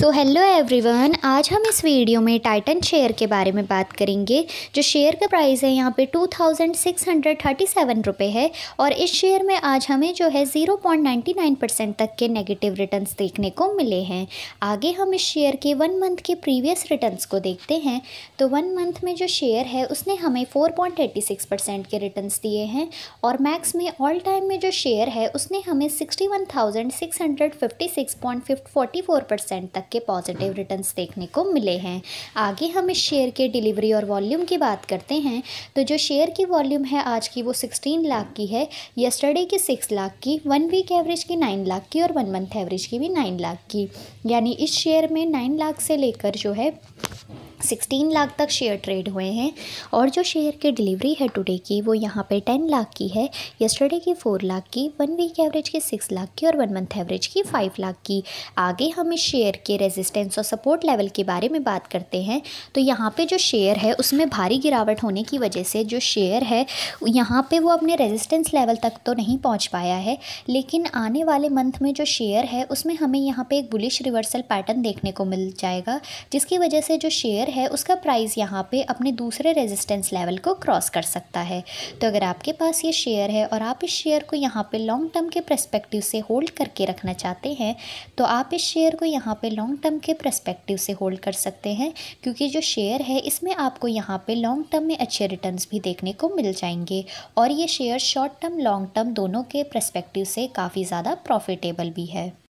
so hello everyone आज हम इस वीडियो में टाइटन शेयर के बारे में बात करेंगे जो शेयर का प्राइस है यहाँ पे two thousand six hundred thirty seven रुपये है और इस शेयर में आज हमें जो है zero point ninety nine percent तक के नेगेटिव रिटर्न्स देखने को मिले हैं आगे हम इस शेयर के वन मंथ के प्रीवियस रिटर्न्स को देखते हैं तो वन मंथ में जो शेयर है उसने हमें फोर पॉइंट सिक्स परसेंट के रिटर्न दिए हैं और मैक्स में ऑल टाइम में जो शेयर है उसने हमें sixty one thousand six hundred fifty six point fifty forty four percent तक के पॉजिटिव रिटर्न्स देखने को मिले हैं आगे हम इस शेयर के डिलीवरी और वॉल्यूम की बात करते हैं तो जो शेयर की वॉल्यूम है आज की वो सिक्सटीन लाख की है यस्टरडे की सिक्स लाख की वन वीक एवरेज की नाइन लाख की और वन मंथ एवरेज की भी नाइन लाख की यानी इस शेयर में नाइन लाख से लेकर जो है सिक्सटीन लाख तक शेयर ट्रेड हुए हैं और जो शेयर की डिलीवरी है टुडे की वो यहाँ पे टेन लाख की है यस्टरडे की फोर लाख की वन वीक एवरेज की सिक्स लाख की और वन मंथ एवरेज की फाइव लाख की आगे हम इस शेयर के रेजिस्टेंस और सपोर्ट लेवल के बारे में बात करते हैं तो यहाँ पे जो शेयर है उसमें भारी गिरावट होने की वजह से जो शेयर है यहाँ पर वो अपने रेजिस्टेंस लेवल तक तो नहीं पहुँच पाया है लेकिन आने वाले मंथ में जो शेयर है उसमें हमें यहाँ पर एक बुलिश रिवर्सल पैटर्न देखने को मिल जाएगा जिसकी वजह से जो शेयर है उसका प्राइस यहाँ पे अपने दूसरे रेजिस्टेंस लेवल को क्रॉस कर सकता है तो अगर आपके पास ये शेयर है और आप इस शेयर को यहाँ पे लॉन्ग टर्म के प्रस्पेक्टिव से होल्ड करके रखना चाहते हैं तो आप इस शेयर को यहाँ पे लॉन्ग टर्म के प्रस्पेक्टिव से होल्ड कर सकते हैं क्योंकि जो शेयर है इसमें आपको यहाँ पर लॉन्ग टर्म में अच्छे रिटर्न भी देखने को मिल जाएंगे और ये share short term long term दोनों के प्रस्पेक्टिव से काफ़ी ज़्यादा प्रॉफिटेबल भी है